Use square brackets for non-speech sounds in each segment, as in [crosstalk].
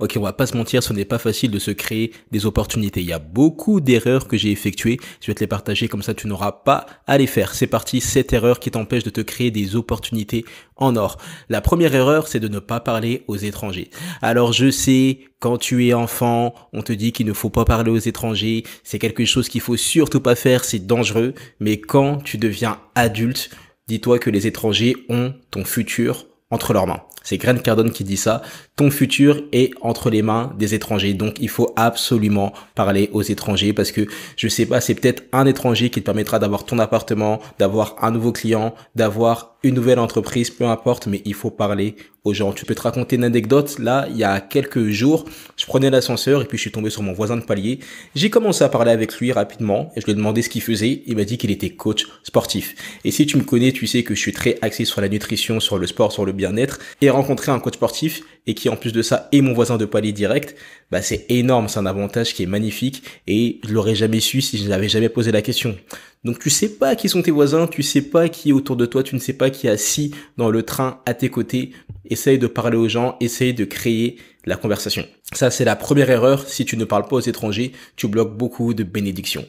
Ok, on va pas se mentir, ce n'est pas facile de se créer des opportunités. Il y a beaucoup d'erreurs que j'ai effectuées. Je vais te les partager comme ça, tu n'auras pas à les faire. C'est parti, cette erreur qui t'empêche de te créer des opportunités en or. La première erreur, c'est de ne pas parler aux étrangers. Alors je sais, quand tu es enfant, on te dit qu'il ne faut pas parler aux étrangers. C'est quelque chose qu'il faut surtout pas faire, c'est dangereux. Mais quand tu deviens adulte, dis-toi que les étrangers ont ton futur entre leurs mains. C'est Grant Cardone qui dit ça futur est entre les mains des étrangers. Donc il faut absolument parler aux étrangers parce que je sais pas, c'est peut-être un étranger qui te permettra d'avoir ton appartement, d'avoir un nouveau client, d'avoir une nouvelle entreprise, peu importe, mais il faut parler aux gens. Tu peux te raconter une anecdote. Là, il y a quelques jours, je prenais l'ascenseur et puis je suis tombé sur mon voisin de palier. J'ai commencé à parler avec lui rapidement et je lui ai demandé ce qu'il faisait. Il m'a dit qu'il était coach sportif. Et si tu me connais, tu sais que je suis très axé sur la nutrition, sur le sport, sur le bien-être et rencontrer un coach sportif et qui en plus de ça et mon voisin de palier direct. Bah, c'est énorme, c'est un avantage qui est magnifique et je l'aurais jamais su si je n'avais jamais posé la question. Donc tu sais pas qui sont tes voisins, tu sais pas qui est autour de toi, tu ne sais pas qui est assis dans le train à tes côtés. Essaye de parler aux gens, essaye de créer la conversation. Ça, c'est la première erreur. Si tu ne parles pas aux étrangers, tu bloques beaucoup de bénédictions.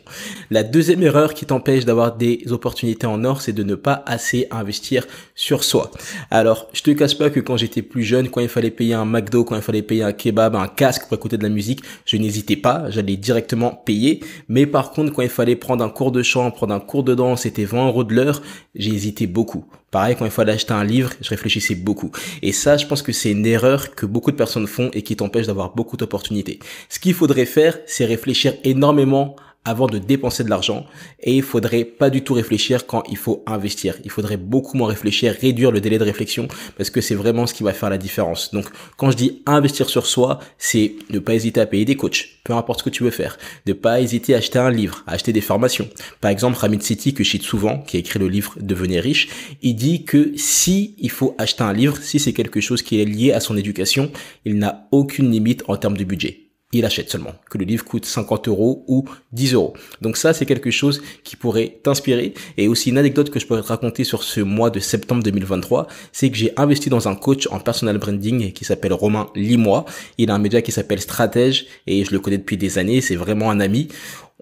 La deuxième erreur qui t'empêche d'avoir des opportunités en or, c'est de ne pas assez investir sur soi. Alors, je te casse pas que quand j'étais plus jeune, quand il fallait payer un McDo, quand il fallait payer un kebab, un casque pour écouter de la musique, je n'hésitais pas, j'allais directement payer. Mais par contre, quand il fallait prendre un cours de chant, prendre un cours de danse, c'était 20 euros de l'heure, j'ai hésité beaucoup. Pareil, quand il fallait acheter un livre, je réfléchissais beaucoup. Et ça, je pense que c'est une erreur que beaucoup de personnes font et qui t'empêche d'avoir beaucoup d'opportunités. Ce qu'il faudrait faire, c'est réfléchir énormément avant de dépenser de l'argent et il faudrait pas du tout réfléchir quand il faut investir. Il faudrait beaucoup moins réfléchir, réduire le délai de réflexion parce que c'est vraiment ce qui va faire la différence. Donc quand je dis investir sur soi, c'est ne pas hésiter à payer des coachs, peu importe ce que tu veux faire, ne pas hésiter à acheter un livre, à acheter des formations. Par exemple, Ramit Siti que je cite souvent, qui a écrit le livre Devenir riche, il dit que si il faut acheter un livre, si c'est quelque chose qui est lié à son éducation, il n'a aucune limite en termes de budget il achète seulement, que le livre coûte 50 euros ou 10 euros. Donc ça, c'est quelque chose qui pourrait t'inspirer. Et aussi une anecdote que je pourrais te raconter sur ce mois de septembre 2023, c'est que j'ai investi dans un coach en personal branding qui s'appelle Romain Limois. Il a un média qui s'appelle Stratège et je le connais depuis des années, c'est vraiment un ami.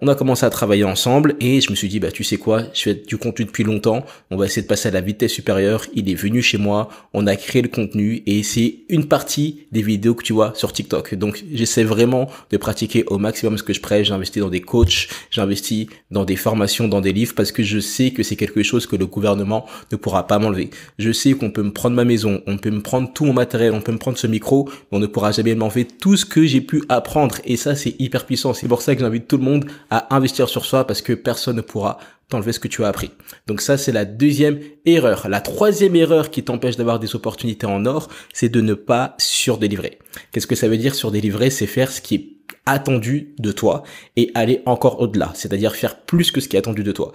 On a commencé à travailler ensemble et je me suis dit, bah, tu sais quoi, je fais du contenu depuis longtemps, on va essayer de passer à la vitesse supérieure. Il est venu chez moi, on a créé le contenu et c'est une partie des vidéos que tu vois sur TikTok. Donc, j'essaie vraiment de pratiquer au maximum ce que je prêche. J'ai dans des coachs, j'investis dans des formations, dans des livres parce que je sais que c'est quelque chose que le gouvernement ne pourra pas m'enlever. Je sais qu'on peut me prendre ma maison, on peut me prendre tout mon matériel, on peut me prendre ce micro, mais on ne pourra jamais m'enlever tout ce que j'ai pu apprendre. Et ça, c'est hyper puissant. C'est pour ça que j'invite tout le monde à investir sur soi parce que personne ne pourra t'enlever ce que tu as appris. Donc ça, c'est la deuxième erreur. La troisième erreur qui t'empêche d'avoir des opportunités en or, c'est de ne pas surdélivrer. Qu'est-ce que ça veut dire surdélivrer C'est faire ce qui est attendu de toi et aller encore au-delà, c'est-à-dire faire plus que ce qui est attendu de toi.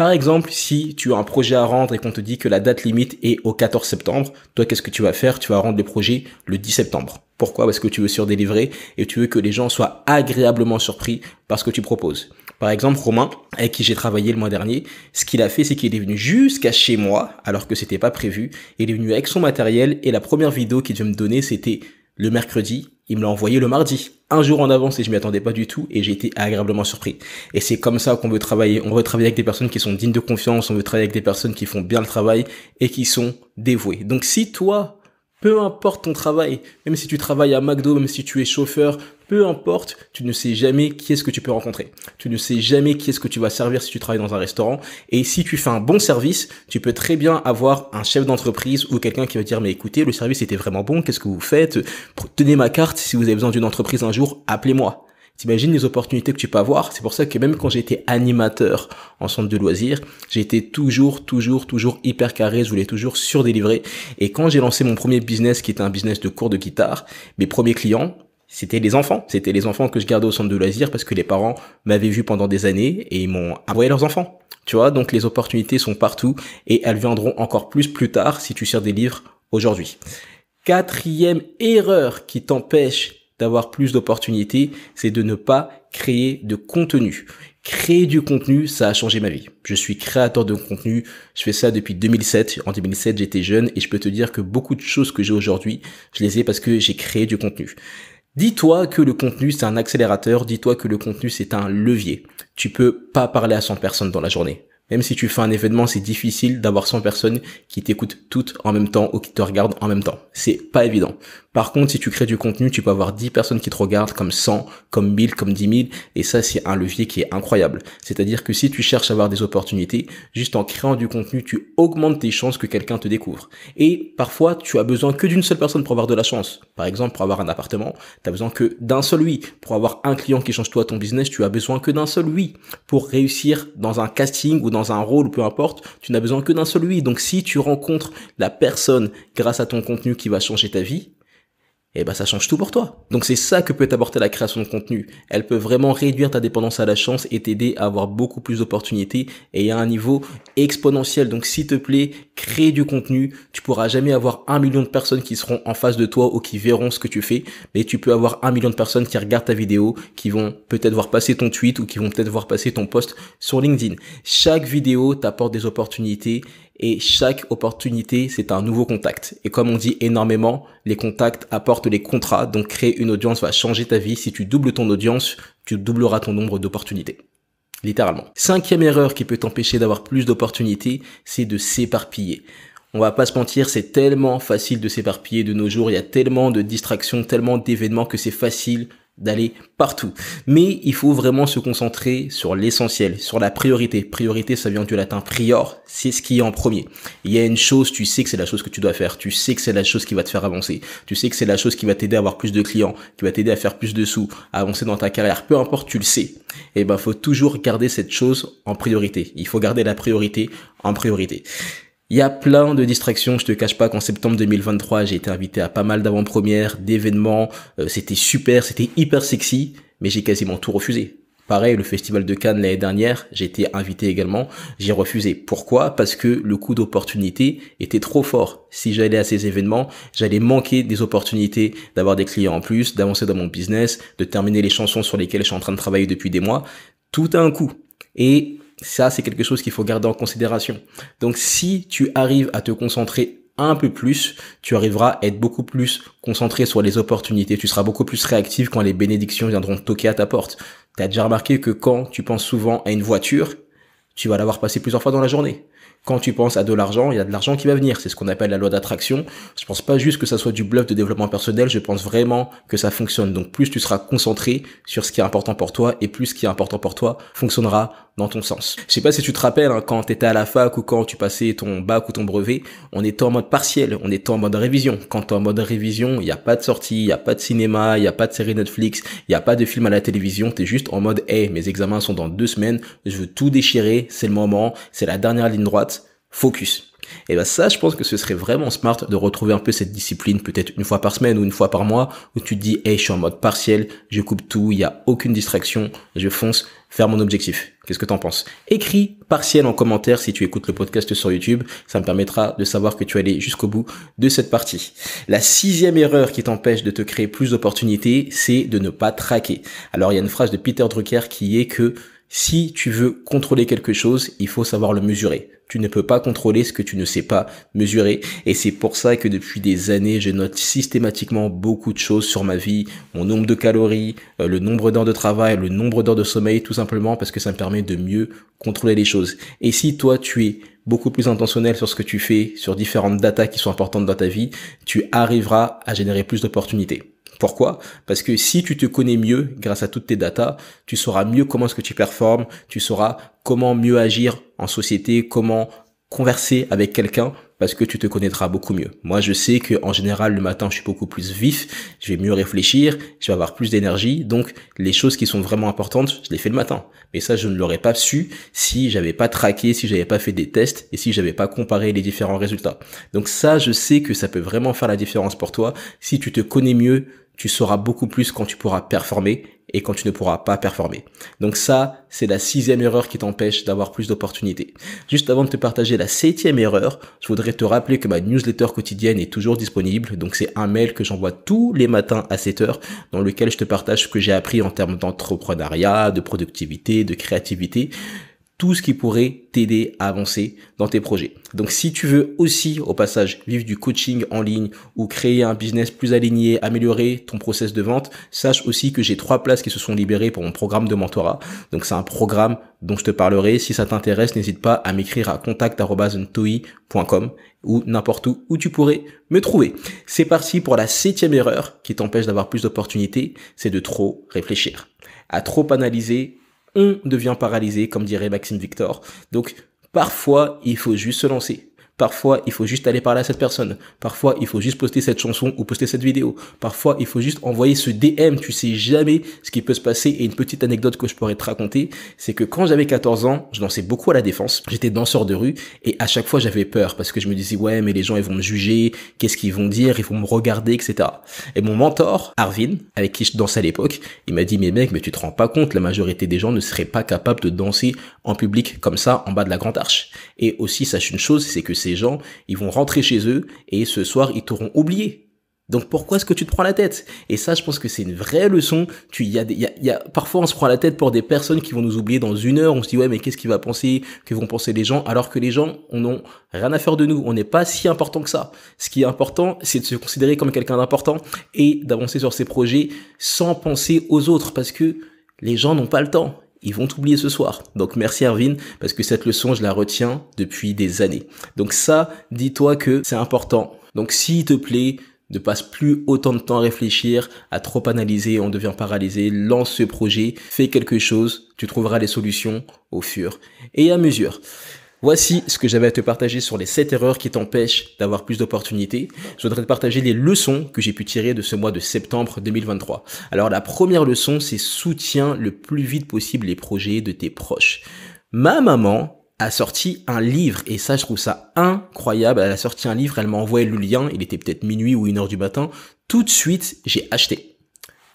Par exemple, si tu as un projet à rendre et qu'on te dit que la date limite est au 14 septembre, toi, qu'est-ce que tu vas faire Tu vas rendre le projet le 10 septembre. Pourquoi Parce que tu veux surdélivrer et tu veux que les gens soient agréablement surpris par ce que tu proposes. Par exemple, Romain, avec qui j'ai travaillé le mois dernier, ce qu'il a fait, c'est qu'il est venu jusqu'à chez moi, alors que c'était pas prévu. Il est venu avec son matériel et la première vidéo qu'il devait me donner, c'était le mercredi il me l'a envoyé le mardi, un jour en avance et je m'y attendais pas du tout et j'ai été agréablement surpris. Et c'est comme ça qu'on veut travailler. On veut travailler avec des personnes qui sont dignes de confiance, on veut travailler avec des personnes qui font bien le travail et qui sont dévouées. Donc si toi, peu importe ton travail, même si tu travailles à McDo, même si tu es chauffeur, peu importe, tu ne sais jamais qui est-ce que tu peux rencontrer. Tu ne sais jamais qui est-ce que tu vas servir si tu travailles dans un restaurant. Et si tu fais un bon service, tu peux très bien avoir un chef d'entreprise ou quelqu'un qui va dire mais écoutez, le service était vraiment bon, qu'est-ce que vous faites Tenez ma carte, si vous avez besoin d'une entreprise un jour, appelez-moi. T'imagines les opportunités que tu peux avoir. C'est pour ça que même quand j'étais animateur en centre de loisirs, j'étais toujours, toujours, toujours hyper carré. Je voulais toujours surdélivrer. Et quand j'ai lancé mon premier business, qui était un business de cours de guitare, mes premiers clients, c'était les enfants. C'était les enfants que je gardais au centre de loisirs parce que les parents m'avaient vu pendant des années et ils m'ont envoyé leurs enfants. Tu vois, donc les opportunités sont partout et elles viendront encore plus plus tard si tu sers des livres aujourd'hui. Quatrième erreur qui t'empêche d'avoir plus d'opportunités, c'est de ne pas créer de contenu. Créer du contenu, ça a changé ma vie. Je suis créateur de contenu, je fais ça depuis 2007. En 2007, j'étais jeune et je peux te dire que beaucoup de choses que j'ai aujourd'hui, je les ai parce que j'ai créé du contenu. Dis-toi que le contenu c'est un accélérateur, dis-toi que le contenu c'est un levier. Tu peux pas parler à 100 personnes dans la journée. Même si tu fais un événement, c'est difficile d'avoir 100 personnes qui t'écoutent toutes en même temps ou qui te regardent en même temps. C'est pas évident. Par contre, si tu crées du contenu, tu peux avoir 10 personnes qui te regardent comme 100, comme 1000, comme 10 000. Et ça, c'est un levier qui est incroyable. C'est-à-dire que si tu cherches à avoir des opportunités, juste en créant du contenu, tu augmentes tes chances que quelqu'un te découvre. Et parfois, tu as besoin que d'une seule personne pour avoir de la chance. Par exemple, pour avoir un appartement, tu as besoin que d'un seul oui. Pour avoir un client qui change toi ton business, tu as besoin que d'un seul oui. Pour réussir dans un casting ou dans un rôle, peu importe, tu n'as besoin que d'un seul oui. Donc si tu rencontres la personne grâce à ton contenu qui va changer ta vie, eh ben ça change tout pour toi. Donc c'est ça que peut t'apporter la création de contenu. Elle peut vraiment réduire ta dépendance à la chance et t'aider à avoir beaucoup plus d'opportunités et à un niveau exponentiel. Donc s'il te plaît, crée du contenu. Tu pourras jamais avoir un million de personnes qui seront en face de toi ou qui verront ce que tu fais, mais tu peux avoir un million de personnes qui regardent ta vidéo, qui vont peut-être voir passer ton tweet ou qui vont peut-être voir passer ton post sur LinkedIn. Chaque vidéo t'apporte des opportunités et chaque opportunité, c'est un nouveau contact. Et comme on dit énormément, les contacts apportent les contrats, donc créer une audience va changer ta vie. Si tu doubles ton audience, tu doubleras ton nombre d'opportunités. Littéralement. Cinquième erreur qui peut t'empêcher d'avoir plus d'opportunités, c'est de s'éparpiller. On va pas se mentir, c'est tellement facile de s'éparpiller de nos jours, il y a tellement de distractions, tellement d'événements que c'est facile d'aller partout. Mais il faut vraiment se concentrer sur l'essentiel, sur la priorité. Priorité, ça vient du latin prior, c'est ce qui est en premier. Il y a une chose, tu sais que c'est la chose que tu dois faire, tu sais que c'est la chose qui va te faire avancer, tu sais que c'est la chose qui va t'aider à avoir plus de clients, qui va t'aider à faire plus de sous, à avancer dans ta carrière, peu importe, tu le sais. Et eh ben, faut toujours garder cette chose en priorité. Il faut garder la priorité en priorité. Il y a plein de distractions, je te cache pas qu'en septembre 2023, j'ai été invité à pas mal d'avant-premières, d'événements, euh, c'était super, c'était hyper sexy, mais j'ai quasiment tout refusé. Pareil, le festival de Cannes l'année dernière, j'ai été invité également, j'ai refusé. Pourquoi Parce que le coût d'opportunité était trop fort. Si j'allais à ces événements, j'allais manquer des opportunités d'avoir des clients en plus, d'avancer dans mon business, de terminer les chansons sur lesquelles je suis en train de travailler depuis des mois. Tout à un coup. Et ça, c'est quelque chose qu'il faut garder en considération. Donc si tu arrives à te concentrer un peu plus, tu arriveras à être beaucoup plus concentré sur les opportunités. Tu seras beaucoup plus réactif quand les bénédictions viendront toquer à ta porte. Tu as déjà remarqué que quand tu penses souvent à une voiture, tu vas l'avoir passé plusieurs fois dans la journée. Quand tu penses à de l'argent, il y a de l'argent qui va venir. C'est ce qu'on appelle la loi d'attraction. Je pense pas juste que ça soit du bluff de développement personnel. Je pense vraiment que ça fonctionne. Donc plus tu seras concentré sur ce qui est important pour toi et plus ce qui est important pour toi fonctionnera ton sens. Je sais pas si tu te rappelles hein, quand tu étais à la fac ou quand tu passais ton bac ou ton brevet, on était en mode partiel, on était en mode révision. Quand tu es en mode révision, il n'y a pas de sortie, il n'y a pas de cinéma, il n'y a pas de série Netflix, il n'y a pas de film à la télévision, tu es juste en mode hey, mes examens sont dans deux semaines, je veux tout déchirer, c'est le moment, c'est la dernière ligne droite, focus. Et ben ça, je pense que ce serait vraiment smart de retrouver un peu cette discipline, peut-être une fois par semaine ou une fois par mois, où tu te dis, hey, je suis en mode partiel, je coupe tout, il n'y a aucune distraction, je fonce, Faire mon objectif. Qu'est-ce que t'en penses Écris partiel en commentaire si tu écoutes le podcast sur YouTube. Ça me permettra de savoir que tu es allé jusqu'au bout de cette partie. La sixième erreur qui t'empêche de te créer plus d'opportunités, c'est de ne pas traquer. Alors il y a une phrase de Peter Drucker qui est que si tu veux contrôler quelque chose, il faut savoir le mesurer. Tu ne peux pas contrôler ce que tu ne sais pas mesurer. Et c'est pour ça que depuis des années, je note systématiquement beaucoup de choses sur ma vie, mon nombre de calories, euh, le nombre d'heures de travail, le nombre d'heures de sommeil, tout simplement parce que ça me permet de mieux contrôler les choses. Et si toi, tu es beaucoup plus intentionnel sur ce que tu fais, sur différentes datas qui sont importantes dans ta vie, tu arriveras à générer plus d'opportunités. Pourquoi Parce que si tu te connais mieux grâce à toutes tes datas, tu sauras mieux comment est-ce que tu performes, tu sauras comment mieux agir en société, comment converser avec quelqu'un parce que tu te connaîtras beaucoup mieux. Moi, je sais que en général le matin, je suis beaucoup plus vif, je vais mieux réfléchir, je vais avoir plus d'énergie. Donc, les choses qui sont vraiment importantes, je les fais le matin. Mais ça, je ne l'aurais pas su si j'avais pas traqué, si j'avais pas fait des tests et si j'avais pas comparé les différents résultats. Donc ça, je sais que ça peut vraiment faire la différence pour toi si tu te connais mieux tu sauras beaucoup plus quand tu pourras performer et quand tu ne pourras pas performer. Donc ça, c'est la sixième erreur qui t'empêche d'avoir plus d'opportunités. Juste avant de te partager la septième erreur, je voudrais te rappeler que ma newsletter quotidienne est toujours disponible. Donc c'est un mail que j'envoie tous les matins à 7 heures dans lequel je te partage ce que j'ai appris en termes d'entrepreneuriat, de productivité, de créativité tout ce qui pourrait t'aider à avancer dans tes projets. Donc si tu veux aussi au passage vivre du coaching en ligne ou créer un business plus aligné, améliorer ton process de vente, sache aussi que j'ai trois places qui se sont libérées pour mon programme de mentorat. Donc c'est un programme dont je te parlerai. Si ça t'intéresse, n'hésite pas à m'écrire à contact.toi.com ou n'importe où où tu pourrais me trouver. C'est parti pour la septième erreur qui t'empêche d'avoir plus d'opportunités, c'est de trop réfléchir. À trop analyser, on devient paralysé, comme dirait Maxime Victor. Donc, parfois, il faut juste se lancer. Parfois, il faut juste aller parler à cette personne. Parfois, il faut juste poster cette chanson ou poster cette vidéo. Parfois, il faut juste envoyer ce DM. Tu sais jamais ce qui peut se passer. Et une petite anecdote que je pourrais te raconter, c'est que quand j'avais 14 ans, je dansais beaucoup à la défense. J'étais danseur de rue et à chaque fois, j'avais peur parce que je me disais, ouais, mais les gens, ils vont me juger. Qu'est-ce qu'ils vont dire? Ils vont me regarder, etc. Et mon mentor, Arvin, avec qui je dansais à l'époque, il m'a dit, mais mec, mais tu te rends pas compte, la majorité des gens ne seraient pas capables de danser en public comme ça, en bas de la grande arche. Et aussi, sache une chose, c'est que c'est gens, ils vont rentrer chez eux et ce soir, ils t'auront oublié. Donc pourquoi est-ce que tu te prends la tête Et ça, je pense que c'est une vraie leçon. Tu, y parfois, on se prend la tête pour des personnes qui vont nous oublier dans une heure. On se dit ouais, mais qu'est-ce qu'ils va penser Que vont penser les gens Alors que les gens, on n'ont rien à faire de nous. On n'est pas si important que ça. Ce qui est important, c'est de se considérer comme quelqu'un d'important et d'avancer sur ses projets sans penser aux autres, parce que les gens n'ont pas le temps ils vont t'oublier ce soir. Donc merci Arvin, parce que cette leçon, je la retiens depuis des années. Donc ça, dis-toi que c'est important. Donc s'il te plaît, ne passe plus autant de temps à réfléchir, à trop analyser, on devient paralysé, lance ce projet, fais quelque chose, tu trouveras les solutions au fur et à mesure. Voici ce que j'avais à te partager sur les 7 erreurs qui t'empêchent d'avoir plus d'opportunités. Je voudrais te partager les leçons que j'ai pu tirer de ce mois de septembre 2023. Alors la première leçon, c'est soutiens le plus vite possible les projets de tes proches. Ma maman a sorti un livre et ça je trouve ça incroyable. Elle a sorti un livre, elle m'a envoyé le lien, il était peut-être minuit ou une heure du matin. Tout de suite, j'ai acheté.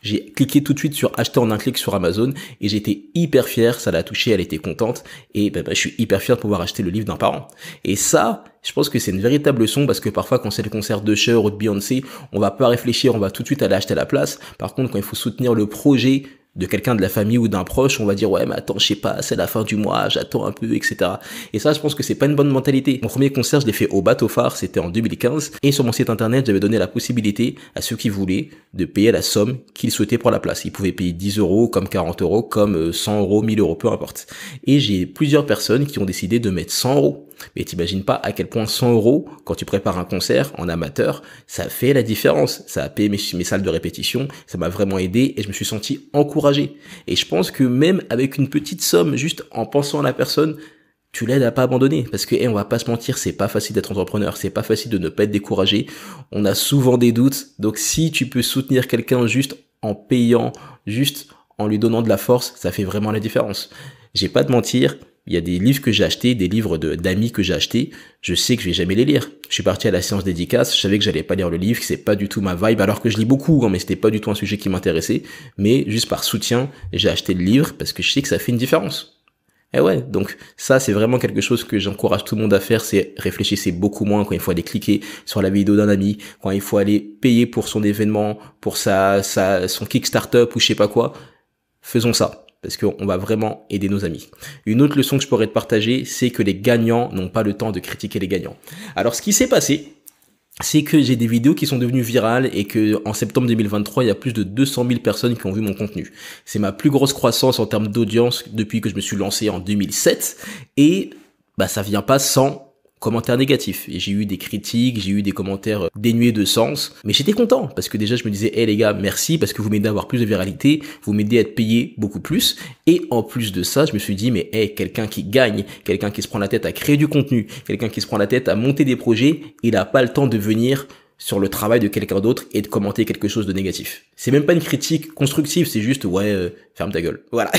J'ai cliqué tout de suite sur acheter en un clic sur Amazon et j'étais hyper fier, ça l'a touché, elle était contente et ben, ben, je suis hyper fier de pouvoir acheter le livre d'un parent. Et ça, je pense que c'est une véritable leçon parce que parfois quand c'est le concert de Cher ou de Beyoncé, on va pas réfléchir, on va tout de suite aller acheter à la place. Par contre, quand il faut soutenir le projet de quelqu'un de la famille ou d'un proche, on va dire ouais mais attends je sais pas, c'est la fin du mois, j'attends un peu, etc. Et ça je pense que c'est pas une bonne mentalité. Mon premier concert je l'ai fait au bateau phare, c'était en 2015, et sur mon site internet j'avais donné la possibilité à ceux qui voulaient de payer la somme qu'ils souhaitaient pour la place. Ils pouvaient payer 10 euros, comme 40 euros, comme 100 euh, euros, 1000 euros, peu importe. Et j'ai plusieurs personnes qui ont décidé de mettre 100 euros mais t'imagines pas à quel point 100 euros, quand tu prépares un concert en amateur, ça fait la différence. Ça a payé mes, salles de répétition, ça m'a vraiment aidé et je me suis senti encouragé. Et je pense que même avec une petite somme, juste en pensant à la personne, tu l'aides à pas abandonner parce que eh, on va pas se mentir, c'est pas facile d'être entrepreneur, c'est pas facile de ne pas être découragé. On a souvent des doutes. Donc si tu peux soutenir quelqu'un juste en payant, juste en lui donnant de la force, ça fait vraiment la différence. J'ai pas de mentir, il y a des livres que j'ai achetés, des livres d'amis que j'ai achetés. Je sais que je vais jamais les lire. Je suis parti à la séance dédicace. Je savais que j'allais pas lire le livre, que c'est pas du tout ma vibe, alors que je lis beaucoup, hein, mais c'était pas du tout un sujet qui m'intéressait. Mais juste par soutien, j'ai acheté le livre parce que je sais que ça fait une différence. Et eh ouais, donc ça c'est vraiment quelque chose que j'encourage tout le monde à faire, c'est réfléchissez beaucoup moins quand il faut aller cliquer sur la vidéo d'un ami, quand il faut aller payer pour son événement, pour sa, sa son Kickstarter ou je sais pas quoi. Faisons ça parce qu'on va vraiment aider nos amis. Une autre leçon que je pourrais te partager, c'est que les gagnants n'ont pas le temps de critiquer les gagnants. Alors ce qui s'est passé, c'est que j'ai des vidéos qui sont devenues virales et que en septembre 2023, il y a plus de 200 000 personnes qui ont vu mon contenu. C'est ma plus grosse croissance en termes d'audience depuis que je me suis lancé en 2007 et bah, ça vient pas sans commentaires négatifs. Et j'ai eu des critiques, j'ai eu des commentaires euh, dénués de sens, mais j'étais content parce que déjà je me disais, hé les gars, merci parce que vous m'aidez à avoir plus de viralité, vous m'aidez à être payé beaucoup plus. Et en plus de ça, je me suis dit, mais hé, quelqu'un qui gagne, quelqu'un qui se prend la tête à créer du contenu, quelqu'un qui se prend la tête à monter des projets, il n'a pas le temps de venir sur le travail de quelqu'un d'autre et de commenter quelque chose de négatif. C'est même pas une critique constructive, c'est juste ouais, euh, ferme ta gueule. Voilà.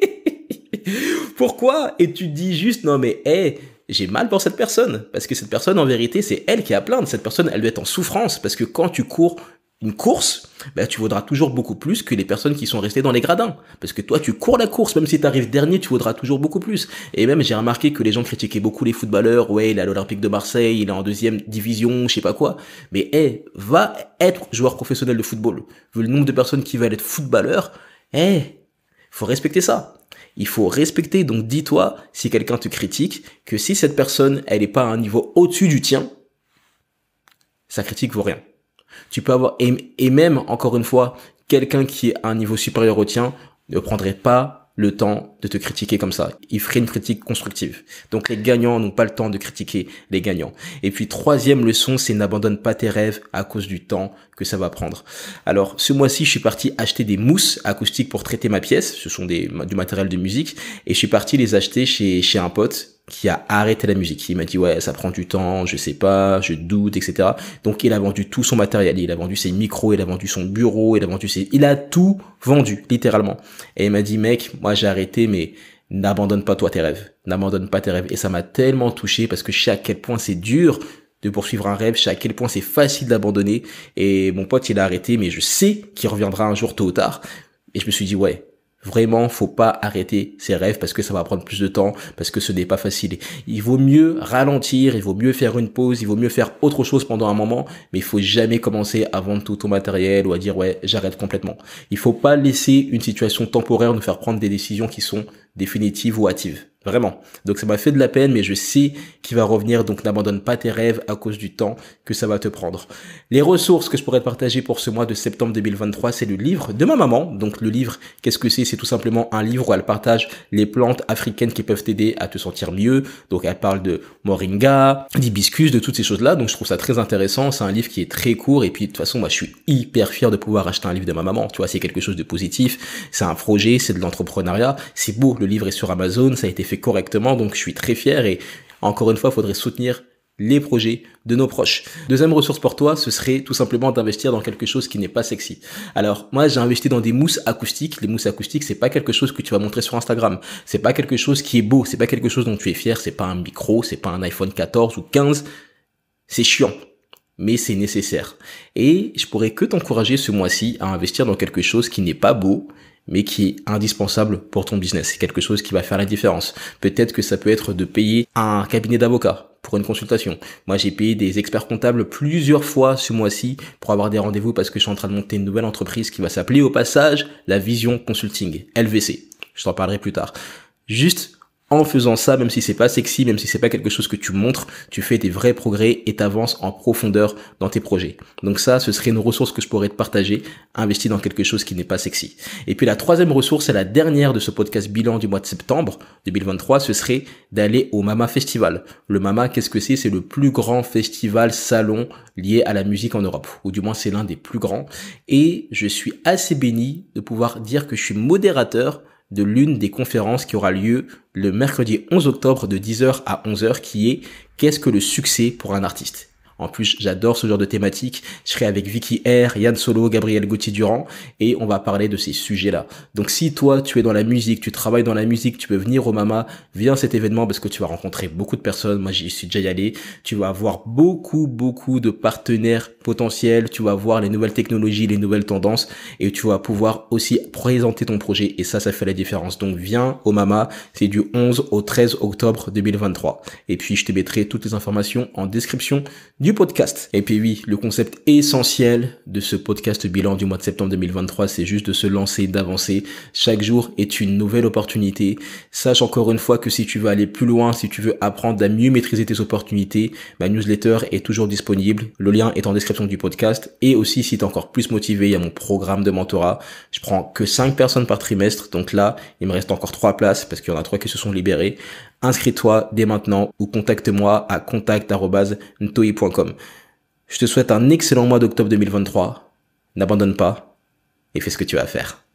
[laughs] Pourquoi Et tu te dis juste non mais hé, j'ai mal pour cette personne, parce que cette personne, en vérité, c'est elle qui a plaindre. Cette personne, elle doit être en souffrance, parce que quand tu cours une course, bah, tu vaudras toujours beaucoup plus que les personnes qui sont restées dans les gradins. Parce que toi, tu cours la course, même si tu arrives dernier, tu vaudras toujours beaucoup plus. Et même, j'ai remarqué que les gens critiquaient beaucoup les footballeurs. Ouais, il est à l'Olympique de Marseille, il est en deuxième division, je sais pas quoi. Mais, eh, va être joueur professionnel de football. Vu le nombre de personnes qui veulent être footballeurs, eh, faut respecter ça. Il faut respecter, donc dis-toi, si quelqu'un te critique, que si cette personne, elle n'est pas à un niveau au-dessus du tien, sa critique vaut rien. Tu peux avoir, et même, encore une fois, quelqu'un qui est à un niveau supérieur au tien ne prendrait pas le temps de te critiquer comme ça. Il ferait une critique constructive. Donc les gagnants n'ont pas le temps de critiquer les gagnants. Et puis troisième leçon, c'est n'abandonne pas tes rêves à cause du temps que ça va prendre. Alors ce mois-ci, je suis parti acheter des mousses acoustiques pour traiter ma pièce. Ce sont des, du matériel de musique. Et je suis parti les acheter chez, chez un pote qui a arrêté la musique. Il m'a dit ouais, ça prend du temps, je sais pas, je doute, etc. Donc il a vendu tout son matériel, il a vendu ses micros, il a vendu son bureau, il a vendu ses, il a tout vendu littéralement. Et il m'a dit mec, moi j'ai arrêté, mais n'abandonne pas toi tes rêves, n'abandonne pas tes rêves. Et ça m'a tellement touché parce que je sais à quel point c'est dur de poursuivre un rêve, je sais à quel point c'est facile d'abandonner. Et mon pote il a arrêté, mais je sais qu'il reviendra un jour tôt ou tard. Et je me suis dit ouais, Vraiment, faut pas arrêter ses rêves parce que ça va prendre plus de temps, parce que ce n'est pas facile. Il vaut mieux ralentir, il vaut mieux faire une pause, il vaut mieux faire autre chose pendant un moment, mais il faut jamais commencer à vendre tout ton matériel ou à dire ouais, j'arrête complètement. Il faut pas laisser une situation temporaire nous faire prendre des décisions qui sont définitive ou hâtive. Vraiment. Donc ça m'a fait de la peine, mais je sais qu'il va revenir, donc n'abandonne pas tes rêves à cause du temps que ça va te prendre. Les ressources que je pourrais te partager pour ce mois de septembre 2023, c'est le livre de ma maman. Donc le livre, qu'est-ce que c'est C'est tout simplement un livre où elle partage les plantes africaines qui peuvent t'aider à te sentir mieux. Donc elle parle de moringa, d'hibiscus, de toutes ces choses-là. Donc je trouve ça très intéressant. C'est un livre qui est très court. Et puis de toute façon, moi je suis hyper fier de pouvoir acheter un livre de ma maman. Tu vois, c'est quelque chose de positif. C'est un projet, c'est de l'entrepreneuriat. C'est beau le livre est sur Amazon, ça a été fait correctement, donc je suis très fier et encore une fois, il faudrait soutenir les projets de nos proches. Deuxième ressource pour toi, ce serait tout simplement d'investir dans quelque chose qui n'est pas sexy. Alors, moi, j'ai investi dans des mousses acoustiques. Les mousses acoustiques, c'est pas quelque chose que tu vas montrer sur Instagram. C'est pas quelque chose qui est beau. C'est pas quelque chose dont tu es fier. C'est pas un micro. C'est pas un iPhone 14 ou 15. C'est chiant. Mais c'est nécessaire. Et je pourrais que t'encourager ce mois-ci à investir dans quelque chose qui n'est pas beau mais qui est indispensable pour ton business. C'est quelque chose qui va faire la différence. Peut-être que ça peut être de payer un cabinet d'avocats pour une consultation. Moi, j'ai payé des experts comptables plusieurs fois ce mois-ci pour avoir des rendez-vous parce que je suis en train de monter une nouvelle entreprise qui va s'appeler au passage la Vision Consulting, LVC. Je t'en parlerai plus tard. Juste en faisant ça, même si c'est pas sexy, même si c'est pas quelque chose que tu montres, tu fais des vrais progrès et t'avances en profondeur dans tes projets. Donc ça, ce serait une ressource que je pourrais te partager, investir dans quelque chose qui n'est pas sexy. Et puis la troisième ressource, et la dernière de ce podcast bilan du mois de septembre 2023, ce serait d'aller au Mama Festival. Le Mama, qu'est-ce que c'est C'est le plus grand festival salon lié à la musique en Europe, ou du moins c'est l'un des plus grands. Et je suis assez béni de pouvoir dire que je suis modérateur de l'une des conférences qui aura lieu le mercredi 11 octobre de 10h à 11h qui est Qu'est-ce que le succès pour un artiste en plus, j'adore ce genre de thématique. Je serai avec Vicky R, Yann Solo, Gabriel Gauthier Durand et on va parler de ces sujets-là. Donc si toi, tu es dans la musique, tu travailles dans la musique, tu peux venir au Mama, viens à cet événement parce que tu vas rencontrer beaucoup de personnes. Moi, j'y suis déjà allé. Tu vas avoir beaucoup, beaucoup de partenaires potentiels. Tu vas voir les nouvelles technologies, les nouvelles tendances et tu vas pouvoir aussi présenter ton projet et ça, ça fait la différence. Donc viens au Mama. C'est du 11 au 13 octobre 2023. Et puis, je te mettrai toutes les informations en description du podcast. Et puis oui, le concept essentiel de ce podcast bilan du mois de septembre 2023, c'est juste de se lancer, d'avancer. Chaque jour est une nouvelle opportunité. Sache encore une fois que si tu veux aller plus loin, si tu veux apprendre à mieux maîtriser tes opportunités, ma newsletter est toujours disponible. Le lien est en description du podcast. Et aussi, si tu es encore plus motivé, il y a mon programme de mentorat. Je prends que 5 personnes par trimestre. Donc là, il me reste encore 3 places parce qu'il y en a 3 qui se sont libérées inscris-toi dès maintenant ou contacte-moi à contact.ntoi.com. Je te souhaite un excellent mois d'octobre 2023. N'abandonne pas et fais ce que tu as à faire.